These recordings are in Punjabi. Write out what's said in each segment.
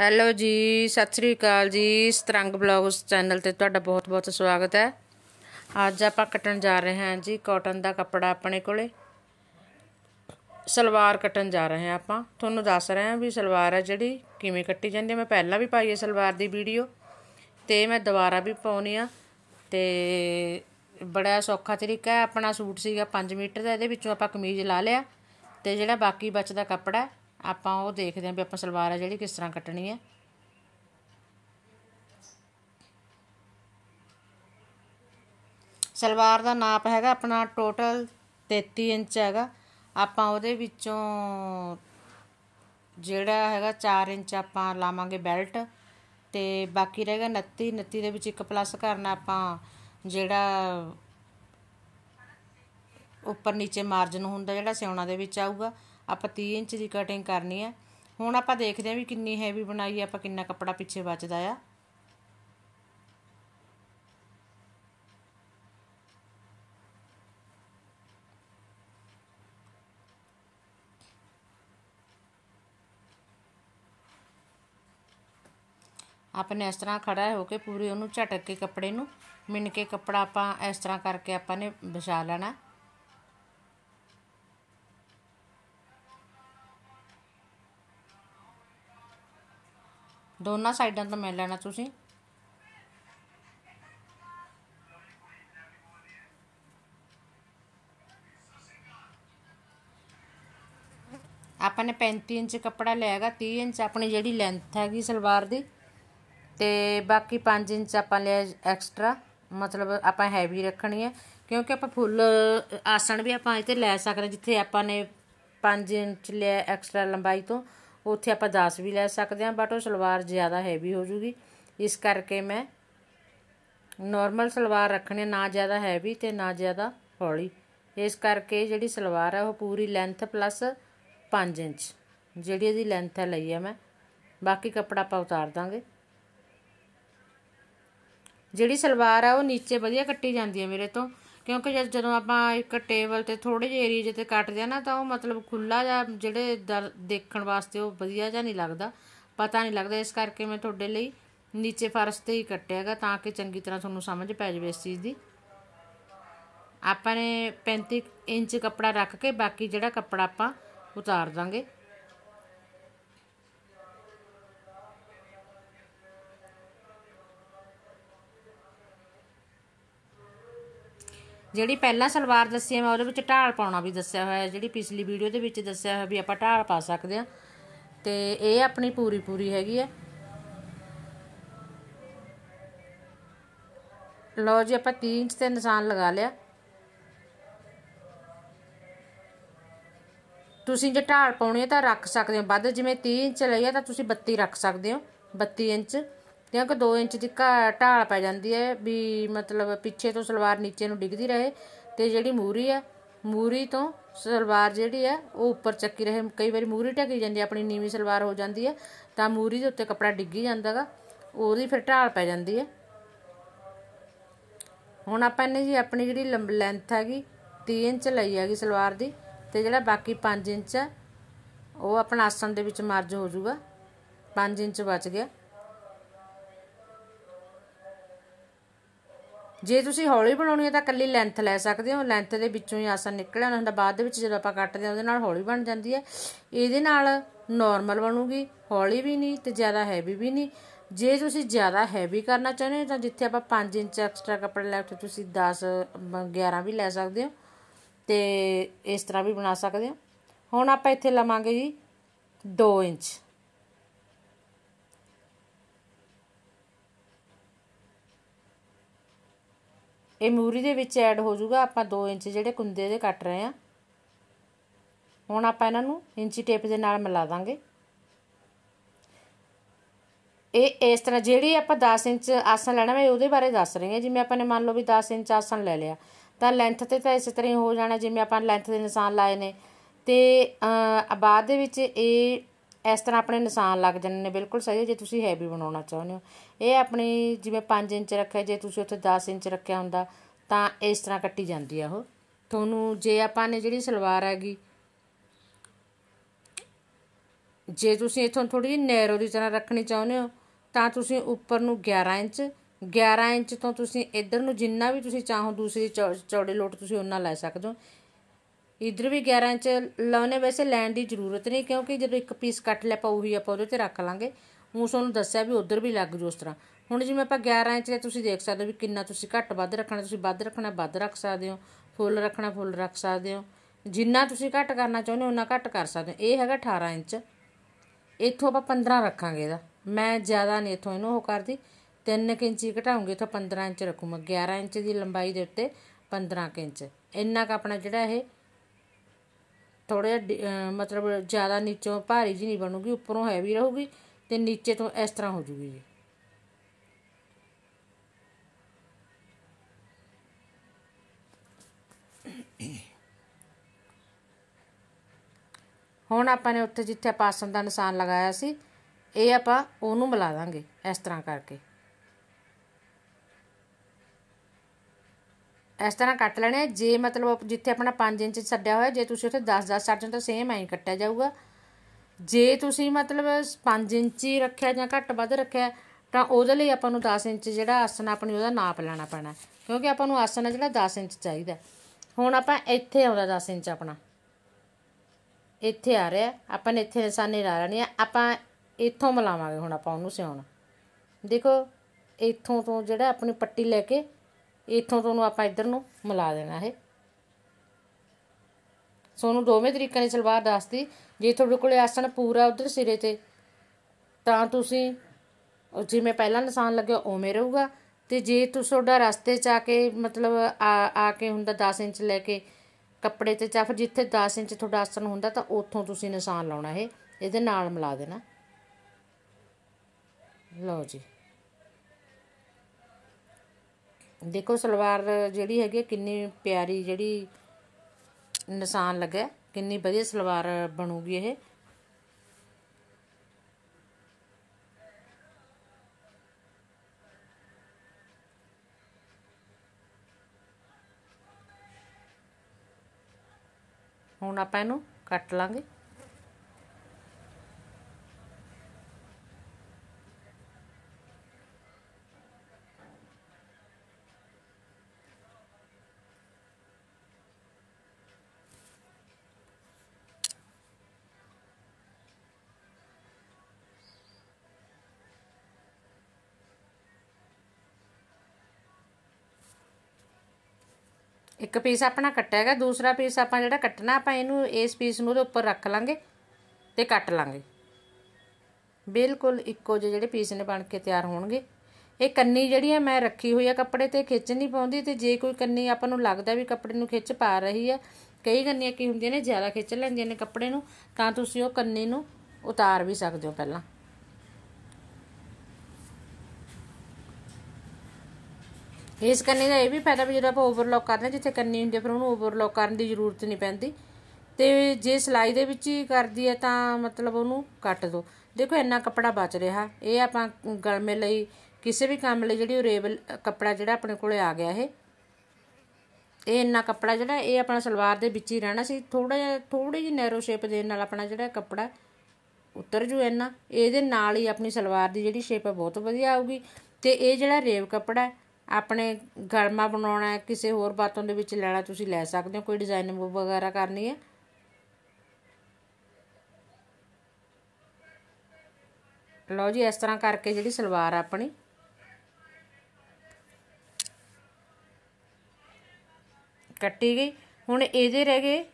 ਹੈਲੋ ਜੀ ਸਤਿ ਸ੍ਰੀ ਅਕਾਲ ਜੀ ਸਤਰੰਗ ਬਲੌਗਸ ਚੈਨਲ ਤੇ ਤੁਹਾਡਾ ਬਹੁਤ-ਬਹੁਤ ਸਵਾਗਤ ਹੈ ਅੱਜ ਆਪਾਂ ਕੱਟਣ ਜਾ ਰਹੇ ਹਾਂ ਜੀ ਕਾਟਨ ਦਾ ਕੱਪੜਾ ਆਪਣੇ ਕੋਲੇ ਸਲਵਾਰ ਕੱਟਣ ਜਾ ਰਹੇ ਹਾਂ ਆਪਾਂ ਤੁਹਾਨੂੰ ਦੱਸ ਰਹੇ ਹਾਂ ਵੀ ਸਲਵਾਰ ਹੈ ਜਿਹੜੀ ਕਿਵੇਂ ਕੱਟੀ ਜਾਂਦੀ ਹੈ ਮੈਂ ਪਹਿਲਾਂ ਵੀ ਪਾਈ ਹੈ ਸਲਵਾਰ ਦੀ ਵੀਡੀਓ ਤੇ ਮੈਂ ਦੁਬਾਰਾ ਵੀ ਪਾਉਣੀ ਆ ਤੇ ਬੜਾ ਸੌਖਾ ਤਰੀਕਾ ਹੈ ਆਪਣਾ ਸੂਟ ਸੀਗਾ 5 ਮੀਟਰ ਦਾ ਇਹਦੇ ਵਿੱਚੋਂ ਆਪਾਂ ਕਮੀਜ਼ ਲਾ ਲਿਆ ਤੇ ਜਿਹੜਾ ਬਾਕੀ ਬਚਦਾ ਕੱਪੜਾ ਆਪਾਂ ਉਹ ਦੇਖਦੇ ਹਾਂ ਵੀ ਆਪਾਂ ਸਲਵਾਰ ਆ ਜਿਹੜੀ ਕਿਸ ਤਰ੍ਹਾਂ ਕੱਟਣੀ ਹੈ ਸਲਵਾਰ ਦਾ ਨਾਪ ਹੈਗਾ ਆਪਣਾ ਟੋਟਲ 33 ਇੰਚ ਹੈਗਾ ਆਪਾਂ ਉਹਦੇ ਵਿੱਚੋਂ ਜਿਹੜਾ ਹੈਗਾ 4 ਇੰਚ ਆਪਾਂ ਲਾਵਾਂਗੇ ਬੈਲਟ ਤੇ ਬਾਕੀ ਰਹੇਗਾ 29 29 ਦੇ ਵਿੱਚ ਇੱਕ ਪਲੱਸ ਕਰਨਾ ਆਪਾਂ ਜਿਹੜਾ ਉੱਪਰ ਨੀਚੇ ਮਾਰਜਨ ਹੁੰਦਾ ਜਿਹੜਾ ਸਿਉਣਾ ਦੇ ਵਿੱਚ ਆਊਗਾ ਆਪਾਂ 30 ਇੰਚ ਦੀ ਕਟਿੰਗ ਕਰਨੀ ਹੈ ਹੁਣ ਆਪਾਂ ਦੇਖਦੇ ਹਾਂ ਵੀ ਕਿੰਨੀ ਹੈਵੀ ਬਣਾਈ ਆਪਾਂ ਕਿੰਨਾ ਕੱਪੜਾ ਪਿੱਛੇ ਬਚਦਾ ਆ ਆਪਨੇ ਇਸ ਤਰ੍ਹਾਂ ਖੜਾ ਹੋ ਕੇ ਪੂਰੀ ਉਹਨੂੰ ਝਟਕ ਕੇ ਕੱਪੜੇ ਨੂੰ ਮਿਣ ਕੇ ਕੱਪੜਾ ਆਪਾਂ ਇਸ ਤਰ੍ਹਾਂ ਕਰਕੇ ਆਪਾਂ ਨੇ ਵਿਛਾ ਲੈਣਾ दोनों साइडों तो मिल लेना तुम अपने पैंती इंच कपड़ा लिया तीह इंच अपनी जी लेंथ हैगी सलवार की तो बाकी पं इंच आप एक्सट्रा मतलब आप हैवी रखनी है क्योंकि आप फुल आसन भी आप लै सकते जिथे आपने पं इंच लिया एक्सट्रा लंबाई तो ਉੱਥੇ ਆਪਾਂ 10 ਵੀ ਲੈ ਸਕਦੇ ਹਾਂ ਬਟ ਉਹ ਸਲਵਾਰ ਜ਼ਿਆਦਾ ਹੈਵੀ ਹੋ ਜੂਗੀ ਇਸ ਕਰਕੇ ਮੈਂ ਨਾਰਮਲ ਸਲਵਾਰ ਰੱਖਣੀ ਨਾ ਜ਼ਿਆਦਾ ਹੈਵੀ ਤੇ ਨਾ ਜ਼ਿਆਦਾ ਹੌਲੀ ਇਸ ਕਰਕੇ ਜਿਹੜੀ ਸਲਵਾਰ ਹੈ ਉਹ ਪੂਰੀ ਲੈਂਥ ਪਲੱਸ 5 ਇੰਚ ਜਿਹੜੀ ਇਹਦੀ ਲੈਂਥ ਹੈ ਲਈ ਹੈ ਮੈਂ ਬਾਕੀ ਕੱਪੜਾ ਆਪਾਂ ਉਤਾਰ ਦਾਂਗੇ ਜਿਹੜੀ ਸਲਵਾਰ ਹੈ ਉਹ ਨੀਚੇ ਵਧੀਆ ਕੱਟੀ ਜਾਂਦੀ ਹੈ ਮੇਰੇ ਤੋਂ ਕਿਉਂਕਿ ਜਦੋਂ ਆਪਾਂ ਇੱਕ ਟੇਬਲ ਤੇ ਥੋੜੇ ਜਿਹੇ ਏਰੀਆ ਤੇ ਕੱਟਦੇ ਆ ਨਾ ਤਾਂ ਉਹ ਮਤਲਬ ਖੁੱਲਾ ਜਾਂ ਜਿਹੜੇ ਦੇਖਣ ਵਾਸਤੇ ਉਹ ਵਧੀਆ ਜਾਂ ਨਹੀਂ ਲੱਗਦਾ ਪਤਾ ਨਹੀਂ ਲੱਗਦਾ ਇਸ ਕਰਕੇ ਮੈਂ ਤੁਹਾਡੇ ਲਈ ਨੀਚੇ ਫਰਸ਼ ਤੇ ਹੀ ਕੱਟਿਆਗਾ ਤਾਂ ਕਿ ਚੰਗੀ ਤਰ੍ਹਾਂ ਤੁਹਾਨੂੰ ਸਮਝ ਪੈ ਜਾਵੇ ਇਸ ਚੀਜ਼ ਦੀ ਆਪਾਂ ਨੇ 35 ਇੰਚ ਕੱਪੜਾ ਰੱਖ ਕੇ ਬਾਕੀ ਜਿਹੜਾ ਕੱਪੜਾ ਆਪਾਂ ਉਤਾਰ ਦਾਂਗੇ ਜਿਹੜੀ ਪਹਿਲਾਂ ਸਲਵਾਰ ਦੱਸੀ ਹੈ ਮੈਂ ਉਹਦੇ ਵਿੱਚ ਢਾਲ ਪਾਉਣਾ ਵੀ ਦੱਸਿਆ ਹੋਇਆ ਹੈ ਜਿਹੜੀ ਪਿਛਲੀ ਵੀਡੀਓ ਦੇ ਵਿੱਚ ਦੱਸਿਆ ਹੋਇਆ ਵੀ ਆਪਾਂ ਢਾਲ ਪਾ ਸਕਦੇ ਹਾਂ ਤੇ ਇਹ ਆਪਣੀ ਪੂਰੀ ਪੂਰੀ ਹੈਗੀ ਹੈ ਲਓ ਜੀ ਆਪਾਂ 3 ਇੰਚ ਤੇ ਨਿਸ਼ਾਨ ਲਗਾ ਲਿਆ ਤੁਸੀਂ ਜੇ ਢਾਲ ਪਾਉਣੀ ਹੈ ਤਾਂ ਰੱਖ ਸਕਦੇ ਹੋ ਵੱਧ ਜਿਵੇਂ 30 ਇੰਚ ਲਈ ਹੈ ਤਾਂ ਤੁਸੀਂ 32 ਰੱਖ ਸਕਦੇ ਹੋ 32 ਇੰਚ ਕਿਉਂਕਿ 2 ਇੰਚ ਦੀ ਢਾਲ ਪੈ ਜਾਂਦੀ ਹੈ ਵੀ ਮਤਲਬ ਪਿੱਛੇ ਤੋਂ ਸਲਵਾਰ ਨੀਚੇ ਨੂੰ ਡਿੱਗਦੀ ਰਹੇ ਤੇ ਜਿਹੜੀ ਮੂਰੀ ਹੈ ਮੂਰੀ ਤੋਂ ਸਲਵਾਰ ਜਿਹੜੀ ਹੈ ਉਹ ਉੱਪਰ ਚੱਕੀ ਰਹੇ ਕਈ ਵਾਰੀ ਮੂਰੀ ਟੱਕੀ ਜਾਂਦੀ ਆਪਣੀ ਨੀਵੀਂ ਸਲਵਾਰ ਹੋ ਜਾਂਦੀ ਹੈ ਤਾਂ ਮੂਰੀ ਦੇ ਉੱਤੇ ਕਪੜਾ ਡਿੱਗੀ ਜਾਂਦਾਗਾ ਉਹਦੀ ਫਿਰ ਢਾਲ ਪੈ ਜਾਂਦੀ ਹੈ ਹੁਣ ਆਪਾਂ ਨੇ ਜੀ ਆਪਣੀ ਜਿਹੜੀ ਲੰਬ ਲੈਂਥ ਹੈਗੀ 3 ਇੰਚ ਲਈ ਹੈਗੀ ਸਲਵਾਰ ਦੀ ਤੇ ਜਿਹੜਾ ਬਾਕੀ 5 ਇੰਚ ਹੈ ਉਹ ਆਪਣਾ ਆਸਣ ਦੇ ਵਿੱਚ ਮਰਜ ਹੋ ਜਾਊਗਾ 5 ਇੰਚ ਬਚ ਗਿਆ ਜੇ ਤੁਸੀਂ ਹੌਲੀ ਬਣਾਉਣੀ ਹੈ ਤਾਂ ਕੱਲੀ ਲੈਂਥ ਲੈ ਸਕਦੇ ਹੋ ਲੈਂਥ ਦੇ ਵਿੱਚੋਂ ਹੀ ਆਸਣ ਨਿਕਲਿਆ ਹੁੰਦਾ ਬਾਅਦ ਦੇ ਵਿੱਚ ਜਦੋਂ ਆਪਾਂ ਕੱਟਦੇ ਹਾਂ ਉਹਦੇ ਨਾਲ ਹੌਲੀ ਬਣ ਜਾਂਦੀ ਹੈ ਇਹਦੇ ਨਾਲ ਨਾਰਮਲ ਬਣੂਗੀ ਹੌਲੀ ਵੀ ਨਹੀਂ ਤੇ ਜ਼ਿਆਦਾ ਹੈਵੀ ਵੀ ਨਹੀਂ ਜੇ ਤੁਸੀਂ ਜ਼ਿਆਦਾ ਹੈਵੀ ਕਰਨਾ ਚਾਹੁੰਦੇ ਹੋ ਤਾਂ ਜਿੱਥੇ ਆਪਾਂ 5 ਇੰਚ ਐਕਸਟਰਾ ਕੱਪੜਾ ਲੈ ਉੱਥੇ ਤੁਸੀਂ 10 11 ਵੀ ਲੈ ਸਕਦੇ ਹੋ ਤੇ ਇਸ ਤਰ੍ਹਾਂ ਵੀ ਬਣਾ ਸਕਦੇ ਹੋ ਹੁਣ ਆਪਾਂ ਇੱਥੇ ਲਵਾਂਗੇ ਜੀ 2 ਇੰਚ ਇਹ ਮੂਰੀ ਦੇ ਵਿੱਚ ਐਡ ਹੋ ਜਾਊਗਾ ਆਪਾਂ 2 ਇੰਚ ਜਿਹੜੇ ਕੁੰਦੇ ਦੇ ਕੱਟ ਰਹੇ ਆ ਹੁਣ ਆਪਾਂ ਇਹਨਾਂ ਨੂੰ ਇੰਚੀ ਟੇਪ ਦੇ ਨਾਲ ਮਿਲਾ ਦਾਂਗੇ ਇਹ ਇਸ ਤਰ੍ਹਾਂ ਜਿਹੜੀ ਆਪਾਂ 10 ਇੰਚ ਆਸਣ ਲੈਣਾ ਮੈਂ ਉਹਦੇ ਬਾਰੇ ਦੱਸ ਰਹੀ ਹਾਂ ਜਿਵੇਂ ਆਪਾਂ ਨੇ ਮੰਨ ਲਓ ਵੀ 10 ਇੰਚ ਆਸਣ ਲੈ ਲਿਆ ਤਾਂ ਲੈਂਥ ਤੇ ਤਾਂ ਇਸੇ ਤਰ੍ਹਾਂ ਹੀ ਹੋ ਜਾਣਾ ਜਿਵੇਂ ਆਪਾਂ ਲੈਂਥ ਦੇ ਨਿਸ਼ਾਨ ਲਾਏ ਨੇ ਤੇ ਬਾਅਦ ਦੇ ਵਿੱਚ ਇਹ ਇਸ ਤਰ੍ਹਾਂ ਆਪਣੇ ਨਿਸ਼ਾਨ ਲੱਗ ਜਾਣੇ ਨੇ ਬਿਲਕੁਲ ਸਹੀ ਜੇ ਤੁਸੀਂ ਹੈਵੀ ਬਣਾਉਣਾ ਚਾਹੁੰਦੇ ਹੋ ਇਹ ਆਪਣੀ ਜਿਵੇਂ 5 ਇੰਚ ਰੱਖਿਆ ਜੇ ਤੁਸੀਂ ਉੱਥੇ 10 ਇੰਚ ਰੱਖਿਆ ਹੁੰਦਾ ਤਾਂ ਇਸ ਤਰ੍ਹਾਂ ਕੱਟੀ ਜਾਂਦੀ ਆ ਉਹ ਤੁਹਾਨੂੰ ਜੇ ਆਪਾਂ ਨੇ ਜਿਹੜੀ ਸਲਵਾਰ ਹੈਗੀ ਜੇ ਤੁਸੀਂ ਇਥੋਂ ਥੋੜੀ ਜਿਹੀ ਨੈਰੋ ਦੀ ਤਰ੍ਹਾਂ ਰੱਖਣੀ ਚਾਹੁੰਦੇ ਹੋ ਤਾਂ ਤੁਸੀਂ ਉੱਪਰ ਨੂੰ 11 ਇੰਚ 11 ਇੰਚ ਤੋਂ ਤੁਸੀਂ ਇੱਧਰ ਨੂੰ ਜਿੰਨਾ ਵੀ ਤੁਸੀਂ ਚਾਹੋ ਦੂਸਰੀ ਚੌੜੇ ਲੋਟ ਤੁਸੀਂ ਉਹਨਾਂ ਲੈ ਸਕਦੇ ਹੋ ਇਧਰ ਵੀ 11 ਇੰਚ ਲਾਉਣੇ ਵੈਸੇ ਲੈਣ ਦੀ ਜ਼ਰੂਰਤ ਨਹੀਂ ਕਿਉਂਕਿ ਜਦੋਂ ਇੱਕ ਪੀਸ ਕੱਟ ਲਿਆ ਪਾਉ ਉਹੀ ਆਪਾਂ ਉਹਦੇ ਤੇ ਰੱਖ ਲਾਂਗੇ ਹੁਣ ਤੁਹਾਨੂੰ ਦੱਸਿਆ ਵੀ ਉਧਰ ਵੀ ਲੱਗ ਜੋ ਉਸ ਤਰ੍ਹਾਂ ਹੁਣ ਜਿਵੇਂ ਆਪਾਂ 11 ਇੰਚ ਦੇ ਤੁਸੀਂ ਦੇਖ ਸਕਦੇ ਹੋ ਵੀ ਕਿੰਨਾ ਤੁਸੀਂ ਘੱਟ ਵੱਧ ਰੱਖਣਾ ਤੁਸੀਂ ਵੱਧ ਰੱਖਣਾ ਵੱਧ ਰੱਖ ਸਕਦੇ ਹੋ ਫੁੱਲ ਰੱਖਣਾ ਫੁੱਲ ਰੱਖ ਸਕਦੇ ਹੋ ਜਿੰਨਾ ਤੁਸੀਂ ਘੱਟ ਕਰਨਾ ਚਾਹੁੰਦੇ ਹੋ ਉਨਾ ਘੱਟ ਕਰ ਸਕਦੇ ਹੋ ਇਹ ਹੈਗਾ 18 ਇੰਚ ਇੱਥੋਂ ਆਪਾਂ 15 ਰੱਖਾਂਗੇ ਇਹਦਾ ਮੈਂ ਜ਼ਿਆਦਾ ਨਹੀਂ ਇੱਥੋਂ ਇਹਨੂੰ ਉਹ ਕਰਦੀ 3 ਇੰਚ ਹੀ ਘਟਾਉਂਗੀ ਇੱਥੋਂ 15 ਇੰਚ ਰੱਖੂਗਾ 11 ਇੰਚ ਦੀ ਲੰਬਾਈ ਦੇ ਉੱਤੇ 15 ਇੰਚ ਇੰਨਾ ਕ ਆਪਣਾ ਜਿਹੜਾ ਇਹ ਥੋੜਾ ਮਤਲਬ ਜ਼ਿਆਦਾ ਨੀਚੋਂ ਭਾਰੀ ਜੀ ਨਹੀਂ ਬਣੂਗੀ ਉੱਪਰੋਂ ਹੈਵੀ ਰਹੂਗੀ ਤੇ ਨੀਚੇ ਤੋਂ ਇਸ ਤਰ੍ਹਾਂ ਹੋ ਜੂਗੀ ਜੀ ਹੁਣ ਆਪਾਂ ਨੇ ਉੱਥੇ ਜਿੱਥੇ ਪਾਸਮ ਦਾ ਨਿਸ਼ਾਨ ਲਗਾਇਆ ਸੀ ਇਹ ਆਪਾਂ ਉਹਨੂੰ ਮਿਲਾ ਦਾਂਗੇ ਇਸ ਤਰ੍ਹਾਂ ਕਰਕੇ ਇਸ ਤਰ੍ਹਾਂ ਕੱਟ ਲੈਣੇ ਜੇ ਮਤਲਬ ਜਿੱਥੇ ਆਪਣਾ 5 ਇੰਚ ਛੱਡਿਆ ਹੋਇਆ ਜੇ ਤੁਸੀਂ ਉੱਥੇ 10 10 60 ਇੰਚ ਤਾਂ ਸੇਮ ਐਂ ਕੱਟਿਆ ਜਾਊਗਾ ਜੇ ਤੁਸੀਂ ਮਤਲਬ 5 ਇੰਚ ਰੱਖਿਆ ਜਾਂ ਘੱਟ ਵੱਧ ਰੱਖਿਆ ਤਾਂ ਉਹਦੇ ਲਈ ਆਪਾਂ ਨੂੰ 10 ਇੰਚ ਜਿਹੜਾ ਆਸਣ ਆਪਣੀ ਉਹਦਾ ਨਾਪ ਲੈਣਾ ਪੈਣਾ ਕਿਉਂਕਿ ਆਪਾਂ ਨੂੰ ਆਸਣ ਜਿਹੜਾ 10 ਇੰਚ ਚਾਹੀਦਾ ਹੁਣ ਆਪਾਂ ਇੱਥੇ ਆਉਂਦਾ 10 ਇੰਚ ਆਪਣਾ ਇੱਥੇ ਆ ਰਿਹਾ ਆਪਾਂ ਨੇ ਇੱਥੇ ਨਿਸ਼ਾਨੇ ਲਾ ਲੈਣੇ ਆ ਆਪਾਂ ਇੱਥੋਂ ਮਿਲਾਵਾਂਗੇ ਹੁਣ ਆਪਾਂ ਉਹਨੂੰ ਸਿਉਣ ਦੇਖੋ ਇੱਥੋਂ ਤੋਂ ਜਿਹੜਾ ਆਪਣੀ ਪੱਟੀ ਲੈ ਕੇ ਇੱਥੋਂ ਤੋਂ ਨੂੰ ਆਪਾਂ ਇੱਧਰ ਨੂੰ ਮਿਲਾ ਦੇਣਾ ਇਹ ਸੋਨੂੰ ਦੋਵੇਂ ਤਰੀਕਿਆਂ ਨੇ ਸਲਵਾਰ ਦੱਸਦੀ ਜੇ ਤੁਹਾਡੇ ਕੋਲੇ ਆਸਣ ਪੂਰਾ ਉਧਰ ਸਿਰੇ ਤੇ ਤਾਂ ਤੁਸੀਂ ਜਿਵੇਂ ਪਹਿਲਾਂ ਨਿਸ਼ਾਨ ਲੱਗਿਆ ਉਵੇਂ ਰਹੂਗਾ ਤੇ ਜੇ ਤੁਸੀਂ ਤੁਹਾਡਾ ਰਸਤੇ ਚ ਆ ਕੇ ਮਤਲਬ ਆ ਆ ਕੇ ਹੁੰਦਾ 10 ਇੰਚ ਲੈ ਕੇ ਕੱਪੜੇ ਤੇ ਜਾਂ ਫਿਰ ਜਿੱਥੇ 10 ਇੰਚ ਤੁਹਾਡਾ ਆਸਣ ਹੁੰਦਾ ਤਾਂ ਉੱਥੋਂ ਤੁਸੀਂ ਨਿਸ਼ਾਨ ਲਾਉਣਾ ਇਹ ਇਹਦੇ ਨਾਲ ਮਿਲਾ ਦੇਣਾ ਲਓ ਜੀ ਦੇਖੋ ਸਲਵਾਰ ਜਿਹੜੀ ਹੈਗੀ ਕਿੰਨੀ ਪਿਆਰੀ ਜਿਹੜੀ ਨਿਸ਼ਾਨ ਲੱਗਾ ਕਿੰਨੀ ਵਧੀਆ ਸਲਵਾਰ ਬਣੂਗੀ ਇਹ ਹੁਣ ਆਪਾਂ ਇਹਨੂੰ ਕੱਟ ਲਾਂਗੇ ਇੱਕ ਪੀਸ ਆਪਣਾ ਕੱਟਿਆ ਹੈਗਾ ਦੂਸਰਾ ਪੀਸ ਆਪਾਂ ਜਿਹੜਾ ਕੱਟਣਾ ਆਪਾਂ ਇਹਨੂੰ ਇਸ ਪੀਸ ਨੂੰ ਉਹਦੇ ਉੱਪਰ ਰੱਖ ਲਾਂਗੇ ਤੇ ਕੱਟ ਲਾਂਗੇ ਬਿਲਕੁਲ ਇੱਕੋ ਜਿਹੇ ਜਿਹੜੇ ਪੀਸ ਨੇ ਬਣ ਕੇ ਤਿਆਰ ਹੋਣਗੇ ਇਹ ਕੰਨੀ ਜਿਹੜੀ ਆ ਮੈਂ ਰੱਖੀ ਹੋਈ ਆ ਕੱਪੜੇ ਤੇ ਖਿੱਚ ਨਹੀਂ ਪਾਉਂਦੀ ਤੇ ਜੇ ਕੋਈ ਕੰਨੀ ਆਪਾਂ ਨੂੰ ਲੱਗਦਾ ਵੀ ਕੱਪੜੇ ਨੂੰ ਖਿੱਚ ਪਾ ਰਹੀ ਆ ਕਈ ਕੰਨੀਆਂ ਕੀ ਹੁੰਦੀਆਂ ਨੇ ਜ਼ਿਆਦਾ ਖਿੱਚ ਲੈਂਦੀਆਂ ਨੇ ਕੱਪੜੇ ਨੂੰ ਤਾਂ ਤੁਸੀਂ ਉਹ ਕੰਨੀ ਨੂੰ ਉਤਾਰ ਵੀ ਸਕਦੇ ਹੋ ਪਹਿਲਾਂ ਇਸ ਕੰਨੀ ਦਾ ਇਹ ਵੀ ਫਾਇਦਾ ਵੀ ਜਦੋਂ ਆਪਾਂ ਓਵਰਲੌਕ ਕਰਦੇ ਜਿੱਥੇ ਕੰਨੀ ਹੁੰਦੀ ਹੈ ਫਿਰ ਉਹਨੂੰ ਓਵਰਲੌਕ ਕਰਨ ਦੀ ਜ਼ਰੂਰਤ ਨਹੀਂ ਪੈਂਦੀ ਤੇ ਜੇ ਸਿਲਾਈ ਦੇ ਵਿੱਚ ਹੀ ਕਰਦੀ ਹੈ ਤਾਂ ਮਤਲਬ ਉਹਨੂੰ ਕੱਟ ਦਿਓ ਦੇਖੋ ਇੰਨਾ ਕੱਪੜਾ ਬਚ ਰਿਹਾ ਇਹ ਆਪਾਂ ਗਲਮੇ ਲਈ ਕਿਸੇ ਵੀ ਕੰਮ ਲਈ ਜਿਹੜੀ ਰੇਬਲ ਕੱਪੜਾ ਜਿਹੜਾ ਆਪਣੇ ਕੋਲੇ ਆ ਗਿਆ ਇਹ ਇਹ ਇੰਨਾ ਕੱਪੜਾ ਜਿਹੜਾ ਇਹ ਆਪਣਾ ਸਲਵਾਰ ਦੇ ਵਿੱਚ ਹੀ ਰਹਿਣਾ ਸੀ ਥੋੜਾ ਜਿਹਾ ਥੋੜੀ ਜਿਹੀ ਨੈਰੋ ਸ਼ੇਪ ਦੇਣ ਨਾਲ ਆਪਣਾ ਜਿਹੜਾ ਕੱਪੜਾ ਉਤਰ ਜੂ ਇੰਨਾ ਇਹਦੇ ਨਾਲ ਹੀ ਆਪਣੀ ਸਲਵਾਰ ਦੀ ਜਿਹੜੀ ਸ਼ੇਪ ਹੈ ਬਹੁਤ ਵਧੀਆ ਆਊਗੀ ਤੇ ਇਹ ਜਿਹੜਾ ਰੇਵ ਕੱਪੜਾ ਆਪਣੇ ਗਲਮਾ ਬਣਾਉਣਾ ਕਿਸੇ ਹੋਰ ਬਾਤੋਂ ਦੇ ਵਿੱਚ ਲੈਣਾ ਤੁਸੀਂ ਲੈ ਸਕਦੇ ਹੋ ਕੋਈ ਡਿਜ਼ਾਈਨ ਵਗੈਰਾ ਕਰਨੀ ਹੈ ਲਓ ਜੀ ਇਸ ਤਰ੍ਹਾਂ ਕਰਕੇ ਜਿਹੜੀ ਸਲਵਾਰ ਆਪਣੀ ਕੱਟੀ ਗਈ ਹੁਣ ਇਹਦੇ ਰਹਿ ਗਏ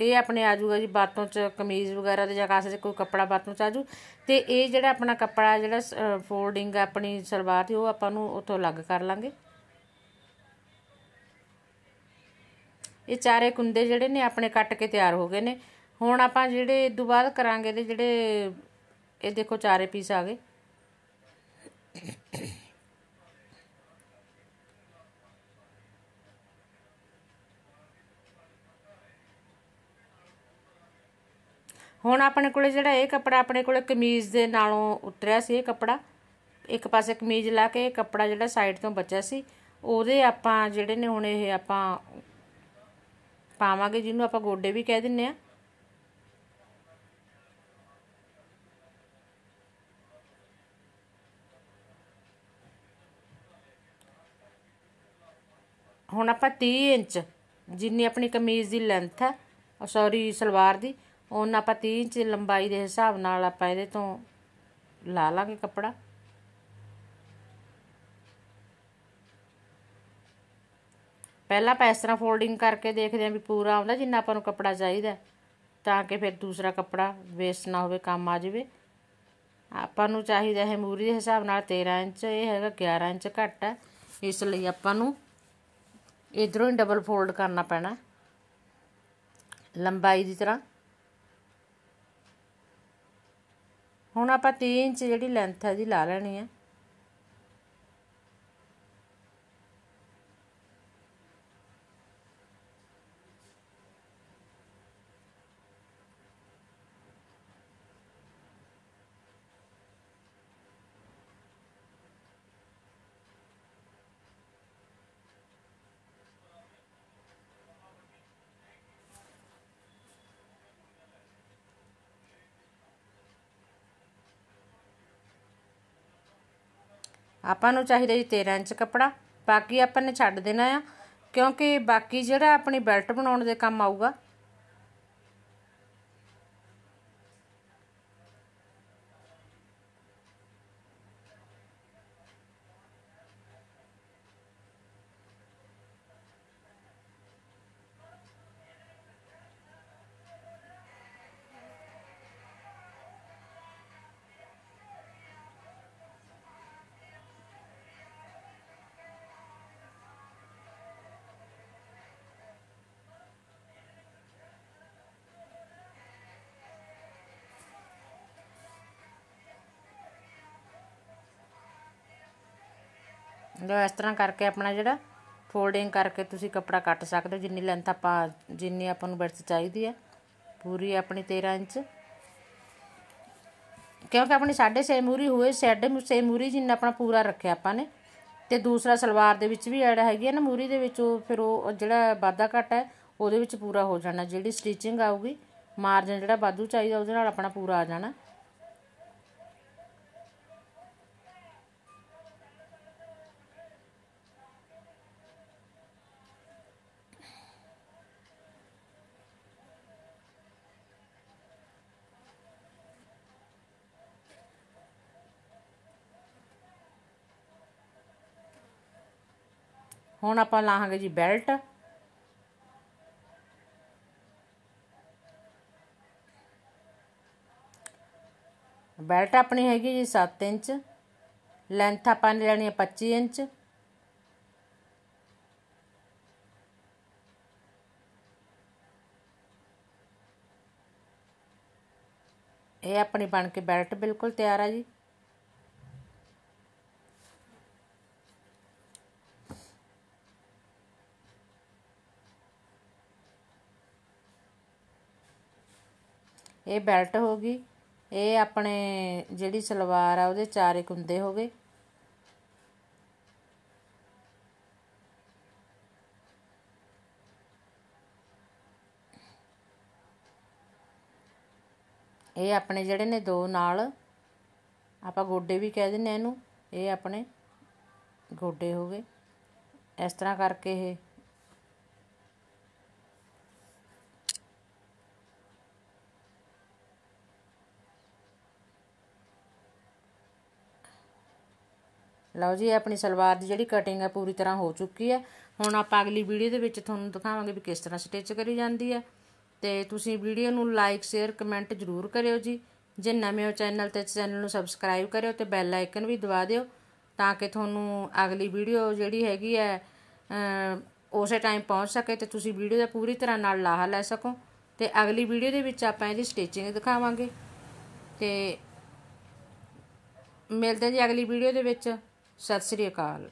ਇਹ ਆਪਣੇ ਆਜੂਗਾ ਜੀ ਬਾਤੋਂ ਚ ਕਮੀਜ਼ ਵਗੈਰਾ ਦੇ ਜਾਂ ਕਾਸੇ ਦੇ ਕੋਈ ਕੱਪੜਾ ਬਾਤੋਂ ਚ ਆਜੂ ਤੇ ਇਹ ਜਿਹੜਾ ਆਪਣਾ ਕੱਪੜਾ ਜਿਹੜਾ ਫੋਲਡਿੰਗ ਆਪਣੀ ਸਲਵਾਰ ਦੀ ਉਹ ਆਪਾਂ ਨੂੰ ਉਥੋਂ ਅਲੱਗ ਕਰ ਲਾਂਗੇ ਇਹ ਚਾਰੇ ਕੁੰਦੇ ਜਿਹੜੇ ਨੇ ਆਪਣੇ ਕੱਟ ਕੇ ਤਿਆਰ ਹੋ ਗਏ ਨੇ ਹੁਣ ਆਪਾਂ ਜਿਹੜੇ ਇਦੋਂ ਬਾਅਦ ਕਰਾਂਗੇ ਦੇ ਜਿਹੜੇ ਇਹ ਦੇਖੋ ਚਾਰੇ ਪੀਸ ਆ ਗਏ ਹੁਣ ਆਪਣੇ ਕੋਲੇ ਜਿਹੜਾ ਇਹ ਕੱਪੜਾ ਆਪਣੇ ਕੋਲੇ ਕਮੀਜ਼ ਦੇ ਨਾਲੋਂ ਉਤਰਿਆ ਸੀ ਇਹ ਕੱਪੜਾ ਇੱਕ ਪਾਸੇ ਕਮੀਜ਼ ਲਾ ਕੇ ਕੱਪੜਾ ਜਿਹੜਾ ਸਾਈਡ ਤੋਂ ਬਚਿਆ ਸੀ ਉਹਦੇ ਆਪਾਂ ਜਿਹੜੇ ਨੇ ਹੁਣ ਇਹ ਆਪਾਂ ਪਾਵਾਂਗੇ ਜਿਹਨੂੰ ਆਪਾਂ ਗੋਡੇ ਵੀ ਕਹਿ ਦਿੰਨੇ ਆ ਹੁਣ ਆਪਾਂ 30 ਇੰਚ ਜਿੰਨੀ ਆਪਣੀ ਕਮੀਜ਼ ਦੀ ਲੈਂਥ ਹੈ ਸੌਰੀ ਸਲਵਾਰ ਦੀ ਉਹਨਾਂ ਆਪਾਂ 3 ਇੰਚ ਲੰਬਾਈ ਦੇ ਹਿਸਾਬ ਨਾਲ ਆਪਾਂ ਇਹਦੇ ਤੋਂ ਲਾ ਲਾਂਗੇ ਕੱਪੜਾ ਪਹਿਲਾਂ ਆਪਾਂ ਇਸ ਤਰ੍ਹਾਂ ਫੋਲਡਿੰਗ ਕਰਕੇ ਦੇਖਦੇ ਆਂ ਵੀ ਪੂਰਾ ਆਉਂਦਾ ਜਿੰਨਾ ਆਪਾਂ ਨੂੰ ਕੱਪੜਾ ਚਾਹੀਦਾ ਤਾਂ ਕਿ ਫਿਰ ਦੂਸਰਾ ਕੱਪੜਾ ਵੇਸਟ ਨਾ ਹੋਵੇ ਕੰਮ ਆ ਜਾਵੇ ਆਪਾਂ ਨੂੰ ਚਾਹੀਦਾ ਹੈ ਮੂਰੀ ਦੇ ਹਿਸਾਬ ਨਾਲ 13 ਇੰਚ ਇਹ ਹੈਗਾ 11 ਇੰਚ ਘੱਟ ਹੈ ਇਸ ਲਈ ਆਪਾਂ ਨੂੰ ਇਧਰੋਂ ਹੀ ਡਬਲ ਫੋਲਡ ਕਰਨਾ ਪੈਣਾ ਲੰਬਾਈ ਦੀ ਤਰ੍ਹਾਂ ਹੁਣ ਆਪਾਂ 3 ਇੰਚ ਜਿਹੜੀ ਲੈਂਥ ਹੈ ਜੀ ਲਾ ਲੈਣੀ ਹੈ ਆਪਾਂ ਨੂੰ ਚਾਹੀਦਾ ਜੀ 13 ਇੰਚ ਕੱਪੜਾ ਬਾਕੀ ਆਪਾਂ ਨੇ ਛੱਡ ਦੇਣਾ ਆ ਕਿਉਂਕਿ ਬਾਕੀ ਜਿਹੜਾ ਆਪਣੀ ਬੈਲਟ ਬਣਾਉਣ ਦੇ ਕੰਮ ਆਊਗਾ ਲੋ ਇਸ ਤਰ੍ਹਾਂ ਕਰਕੇ ਆਪਣਾ ਜਿਹੜਾ ਫੋਲਡਿੰਗ ਕਰਕੇ ਤੁਸੀਂ ਕੱਪੜਾ ਕੱਟ ਸਕਦੇ ਹੋ ਜਿੰਨੀ ਲੈਂਥ ਆਪਾਂ ਜਿੰਨੀ ਆਪਾਂ ਨੂੰ ਬਰਥ ਚਾਹੀਦੀ ਹੈ ਪੂਰੀ ਆਪਣੀ 13 ਇੰਚ ਕਿਉਂਕਿ ਆਪਣੀ 6.5 ਮੂਰੀ ਹੋਏ 6.5 ਮੂਰੀ ਜਿੰਨਾ ਆਪਣਾ ਪੂਰਾ ਰੱਖਿਆ ਆਪਾਂ ਨੇ ਤੇ ਦੂਸਰਾ ਸਲਵਾਰ ਦੇ ਵਿੱਚ ਵੀ ਐਡ ਹੈਗੀ ਹੈ ਨਾ ਮੂਰੀ ਦੇ ਵਿੱਚ ਉਹ ਫਿਰ ਉਹ ਜਿਹੜਾ ਵਾਧਾ ਘਟ ਹੈ ਉਹਦੇ ਵਿੱਚ ਪੂਰਾ ਹੋ ਜਾਣਾ ਜਿਹੜੀ ਸਟਿਚਿੰਗ ਆਊਗੀ ਮਾਰਜਨ ਜਿਹੜਾ ਵਾਧੂ ਚਾਹੀਦਾ ਉਹਦੇ ਨਾਲ ਆਪਣਾ ਪੂਰਾ ਆ ਜਾਣਾ हूँ आप लाँगे जी बैल्ट बैल्ट अपनी हैगी जी सत्त इंच लेंथ आप लैनी है पच्ची इंच ये अपनी बन के बैल्ट बिल्कुल तैयार है जी ਇਹ ਬੈਲਟ ਹੋ ਗਈ ਇਹ ਆਪਣੇ ਜਿਹੜੀ ਸਲਵਾਰ ਆ ਉਹਦੇ ਚਾਰੇ ਕੁੰਦੇ ਹੋ ਗਏ ਇਹ ਆਪਣੇ ਜਿਹੜੇ ਨੇ ਦੋ ਨਾਲ ਆਪਾਂ ਗੋਡੇ ਵੀ ਕਹਿ ਦਿੰਨੇ ਇਹਨੂੰ ਇਹ ਆਪਣੇ ਗੋਡੇ ਹੋ ਗਏ ਇਸ ਤਰ੍ਹਾਂ ਕਰਕੇ ਇਹ ਲਓ ਜੀ ਆਪਣੀ ਸਲਵਾਰ ਦੀ ਜਿਹੜੀ ਕਟਿੰਗ ਹੈ ਪੂਰੀ ਤਰ੍ਹਾਂ ਹੋ ਚੁੱਕੀ ਹੈ ਹੁਣ ਆਪਾਂ ਅਗਲੀ ਵੀਡੀਓ ਦੇ ਵਿੱਚ ਤੁਹਾਨੂੰ ਦਿਖਾਵਾਂਗੇ ਵੀ ਕਿਸ ਤਰ੍ਹਾਂ ਸਟਿਚ ਕਰੀ ਜਾਂਦੀ ਹੈ ਤੇ ਤੁਸੀਂ ਵੀਡੀਓ ਨੂੰ ਲਾਈਕ ਸ਼ੇਅਰ ਕਮੈਂਟ ਜ਼ਰੂਰ ਕਰਿਓ ਜੀ ਜੇ ਨਵੇਂ ਹੋ ਚੈਨਲ ਤੇ ਚੈਨਲ ਨੂੰ ਸਬਸਕ੍ਰਾਈਬ ਕਰਿਓ ਤੇ ਬੈਲ ਆਈਕਨ ਵੀ ਦਬਾ ਦਿਓ ਤਾਂ ਕਿ ਤੁਹਾਨੂੰ ਅਗਲੀ ਵੀਡੀਓ ਜਿਹੜੀ ਹੈਗੀ ਹੈ ਉਸੇ ਟਾਈਮ ਪਹੁੰਚ ਸਕੇ ਤੇ ਤੁਸੀਂ ਵੀਡੀਓ ਦਾ ਪੂਰੀ ਤਰ੍ਹਾਂ ਨਾਲ ਲਾਹਾ ਲੈ ਸਕੋ ਤੇ ਅਗਲੀ ਵੀਡੀਓ ਦੇ ਵਿੱਚ ਆਪਾਂ ਇਹਦੀ ਸਟਿਚਿੰਗ ਦਿਖਾਵਾਂਗੇ ਤੇ ਮਿਲਦੇ ਜੀ ਅਗਲੀ ਵੀਡੀਓ ਦੇ ਵਿੱਚ ਸਤਿ ਸ੍ਰੀ ਅਕਾਲ